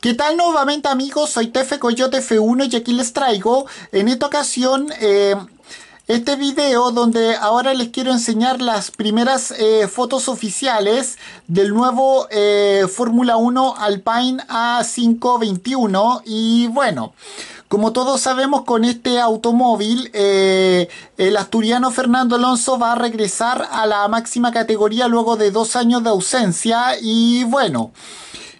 ¿Qué tal nuevamente amigos? Soy Tefe Coyote F1 y aquí les traigo en esta ocasión eh, este video donde ahora les quiero enseñar las primeras eh, fotos oficiales del nuevo eh, Fórmula 1 Alpine A521 y bueno... Como todos sabemos con este automóvil, el asturiano Fernando Alonso va a regresar a la máxima categoría luego de dos años de ausencia y bueno,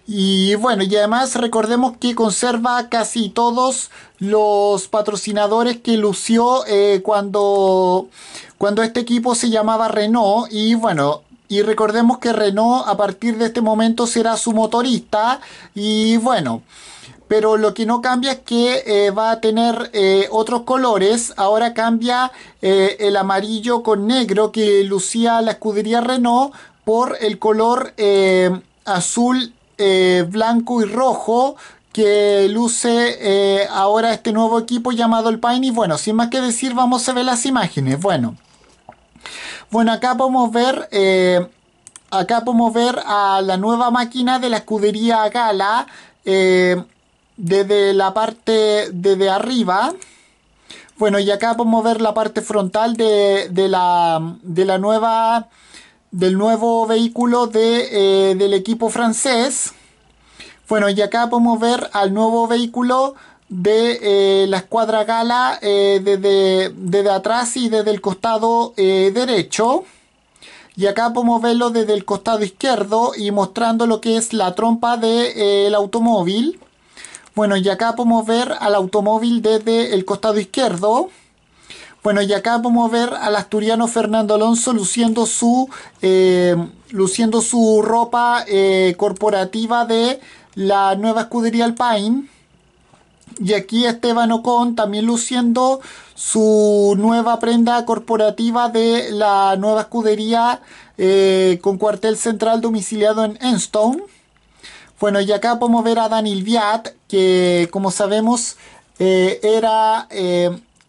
y bueno, y además recordemos que conserva casi todos los patrocinadores que lució eh, cuando, cuando este equipo se llamaba Renault. Y bueno, y recordemos que Renault a partir de este momento será su motorista. Y bueno, pero lo que no cambia es que eh, va a tener eh, otros colores. Ahora cambia el amarillo con negro que lucía la escudería Renault por el color azul eh, blanco y rojo que luce eh, ahora este nuevo equipo llamado el Pine. Y bueno, sin más que decir, vamos a ver las imágenes. Bueno, bueno acá podemos ver... Eh, acá podemos ver a la nueva máquina de la escudería Gala desde la parte de arriba. Bueno, y acá podemos ver la parte frontal de, de, la, de la nueva del nuevo vehículo eh, del equipo francés. Bueno, y acá podemos ver al nuevo vehículo de eh, la escuadra gala eh, desde, atrás y desde el costado derecho. Y acá podemos verlo desde el costado izquierdo y mostrando lo que es la trompa del automóvil. Bueno, y acá podemos ver al automóvil desde el costado izquierdo. Bueno, y acá vamos ver al asturiano Fernando Alonso luciendo su, eh, luciendo su ropa eh, corporativa de la nueva escudería Alpine. Y aquí Esteban Ocon también luciendo su nueva prenda corporativa de la nueva escudería eh, con cuartel central domiciliado en Enstone. Bueno, y acá podemos ver a Daniel Viat, que como sabemos era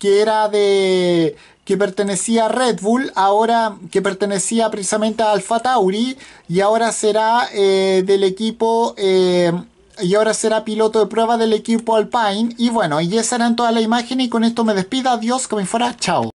que era de que pertenecía a Red Bull, ahora que pertenecía precisamente a Alfa Tauri y ahora será eh, del equipo eh, y ahora será piloto de prueba del equipo Alpine y bueno, y ya era toda la imagen, y con esto me despido, adiós, como me fuera, chao.